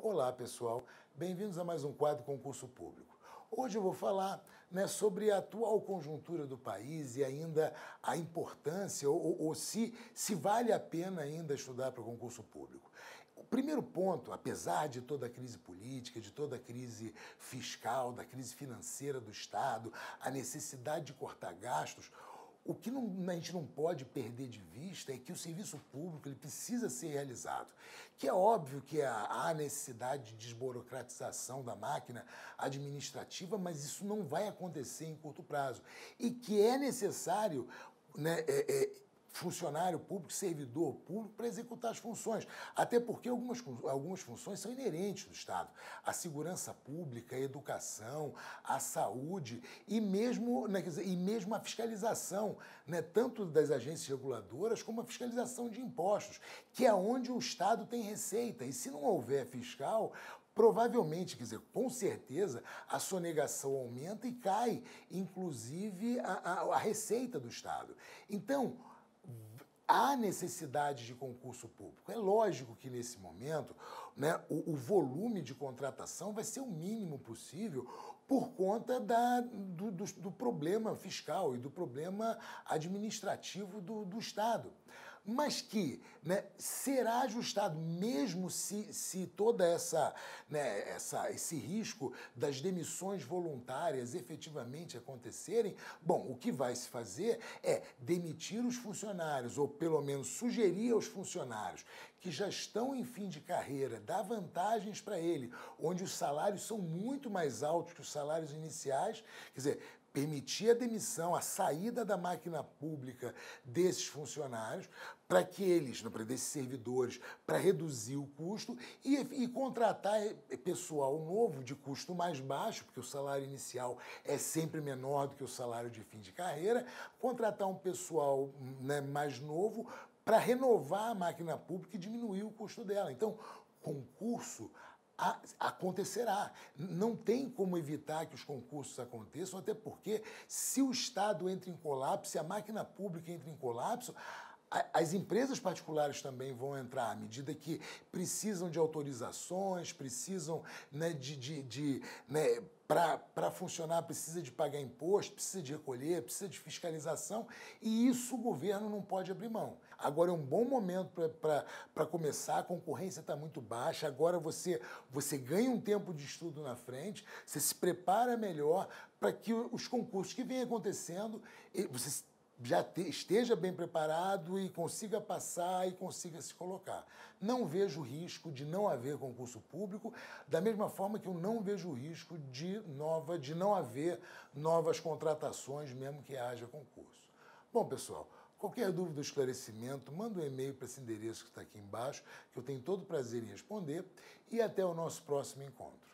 Olá pessoal, bem-vindos a mais um quadro Concurso Público. Hoje eu vou falar né, sobre a atual conjuntura do país e ainda a importância ou, ou se, se vale a pena ainda estudar para concurso público. O primeiro ponto, apesar de toda a crise política, de toda a crise fiscal, da crise financeira do Estado, a necessidade de cortar gastos, o que não, a gente não pode perder de vista é que o serviço público ele precisa ser realizado. Que é óbvio que há necessidade de desburocratização da máquina administrativa, mas isso não vai acontecer em curto prazo. E que é necessário né, é, é, funcionário público, servidor público, para executar as funções. Até porque algumas, algumas funções são inerentes do Estado. A segurança pública, a educação, a saúde e mesmo, né, dizer, e mesmo a fiscalização, né, tanto das agências reguladoras como a fiscalização de impostos, que é onde o Estado tem receita. E se não houver fiscal, provavelmente, quer dizer, com certeza, a sonegação aumenta e cai, inclusive, a, a, a receita do Estado. Então, há necessidade de concurso público. É lógico que nesse momento né, o, o, volume de contratação vai ser o mínimo possível por conta da, do, do, do, problema fiscal e do problema administrativo do, do Estado mas que né, será ajustado, mesmo se, se toda essa, né, essa, esse risco das demissões voluntárias efetivamente acontecerem, bom, o que vai se fazer é demitir os funcionários, ou pelo menos sugerir aos funcionários que já estão em fim de carreira, dar vantagens para ele, onde os salários são muito mais altos que os salários iniciais, quer dizer, permitir a demissão, a saída da máquina pública desses funcionários, para que eles, desses servidores, para reduzir o custo e, e, contratar eh, pessoal novo de custo mais baixo, porque o salário inicial é sempre menor do que o salário de fim de carreira, contratar um pessoal né, mais novo para renovar a máquina pública e diminuir o custo dela. Então, concurso acontecerá. Não tem como evitar que os concursos aconteçam, até porque se o Estado entra em colapso, se a máquina pública entra em colapso, as empresas particulares também vão entrar à medida que precisam de autorizações, precisam né, de, de, de né, para funcionar, precisa de pagar imposto, precisa de recolher, precisa de fiscalização, e isso o governo não pode abrir mão. Agora é um bom momento para começar, a concorrência está muito baixa, agora você, você ganha um tempo de estudo na frente, você se prepara melhor para que os concursos que vêm acontecendo, você já te, esteja bem preparado e consiga passar e consiga se colocar. Não vejo risco de não haver concurso público, da mesma forma que eu não vejo risco de nova de não haver novas contratações mesmo que haja concurso. Bom, pessoal, qualquer dúvida ou esclarecimento, manda um e-mail para esse endereço que está aqui embaixo, que eu tenho todo o prazer em responder e até o nosso próximo encontro.